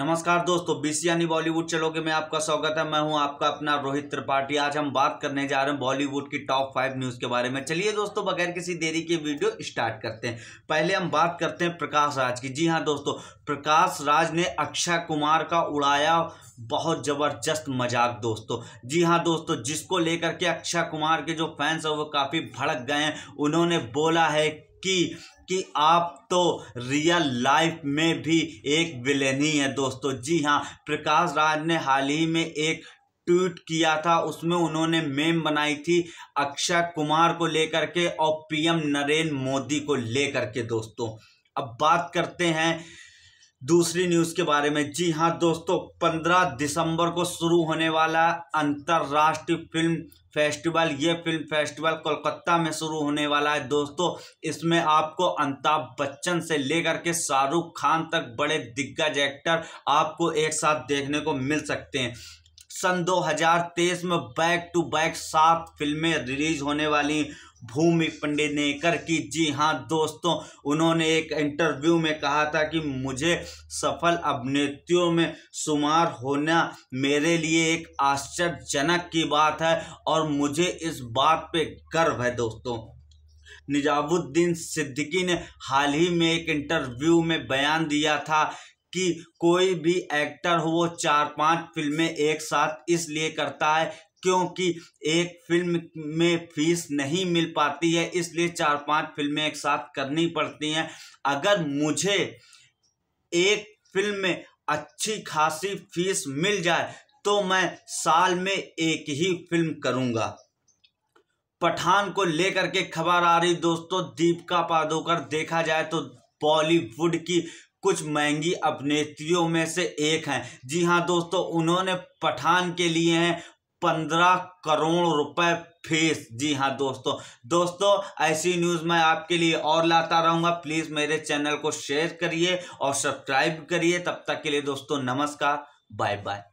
नमस्कार दोस्तों बीसी यानी बॉलीवुड चलोगे मैं आपका स्वागत है मैं हूं आपका अपना रोहित त्रिपाठी आज हम बात करने जा रहे हैं बॉलीवुड की टॉप फाइव न्यूज के बारे में चलिए दोस्तों बगैर किसी देरी के वीडियो स्टार्ट करते हैं पहले हम बात करते हैं प्रकाश राज की जी हाँ दोस्तों प्रकाश राज ने अक्षय कुमार का उड़ाया बहुत ज़बरदस्त मजाक दोस्तों जी हाँ दोस्तों जिसको लेकर के अक्षय कुमार के जो फैंस हैं वो काफ़ी भड़क गए हैं उन्होंने बोला है कि कि आप तो रियल लाइफ में भी एक विलेन ही है दोस्तों जी हाँ प्रकाश राज ने हाल ही में एक ट्वीट किया था उसमें उन्होंने मेम बनाई थी अक्षय कुमार को लेकर के और पीएम नरेंद्र मोदी को लेकर के दोस्तों अब बात करते हैं दूसरी न्यूज़ के बारे में जी हाँ दोस्तों पंद्रह दिसंबर को शुरू होने वाला अंतर्राष्ट्रीय फिल्म फेस्टिवल ये फिल्म फेस्टिवल कोलकाता में शुरू होने वाला है दोस्तों इसमें आपको अमिताभ बच्चन से लेकर के शाहरुख खान तक बड़े दिग्गज एक्टर आपको एक साथ देखने को मिल सकते हैं सन 2023 में बैक टू बैक सात फिल्में रिलीज होने वाली भूमि पंडित ने कर की जी हाँ दोस्तों उन्होंने एक इंटरव्यू में कहा था कि मुझे सफल अभिनेत्रियों में शुमार होना मेरे लिए एक आश्चर्यजनक की बात है और मुझे इस बात पे गर्व है दोस्तों निजामुद्दीन सिद्दीकी ने हाल ही में एक इंटरव्यू में बयान दिया था कि कोई भी एक्टर हो वो चार पांच फिल्में एक साथ इसलिए करता है क्योंकि एक फिल्म में फीस नहीं मिल पाती है इसलिए चार पांच फिल्में एक साथ करनी पड़ती हैं अगर मुझे एक फिल्म में अच्छी खासी फीस मिल जाए तो मैं साल में एक ही फिल्म करूंगा पठान को लेकर के खबर आ रही दोस्तों दीपिका पादुकर देखा जाए तो बॉलीवुड की कुछ महंगी अभिनेत्रियों में से एक हैं जी हाँ दोस्तों उन्होंने पठान के लिए हैं पंद्रह करोड़ रुपए फीस जी हाँ दोस्तों दोस्तों ऐसी न्यूज़ मैं आपके लिए और लाता रहूँगा प्लीज़ मेरे चैनल को शेयर करिए और सब्सक्राइब करिए तब तक के लिए दोस्तों नमस्कार बाय बाय